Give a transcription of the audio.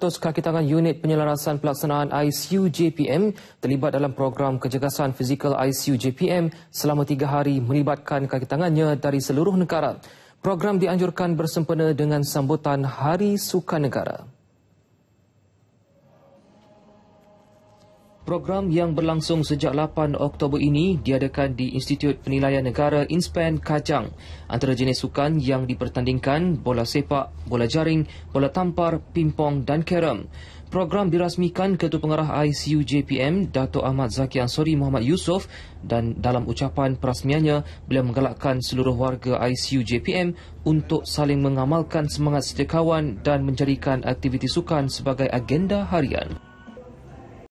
100 kakitangan unit penyelarasan pelaksanaan ICU JPM terlibat dalam program kejegasan fizikal ICU JPM selama tiga hari melibatkan kakitangannya dari seluruh negara. Program dianjurkan bersempena dengan sambutan Hari Sukan Negara. Program yang berlangsung sejak 8 Oktober ini diadakan di Institut Penilaian Negara Inspan Kajang. Antara jenis sukan yang dipertandingkan, bola sepak, bola jaring, bola tampar, pimpong dan kerem. Program dirasmikan Ketua Pengarah ICU JPM, Dato' Ahmad Zaki Ansori Muhammad Yusof dan dalam ucapan perasmiannya, beliau menggalakkan seluruh warga ICU JPM untuk saling mengamalkan semangat setiakawan dan menjadikan aktiviti sukan sebagai agenda harian.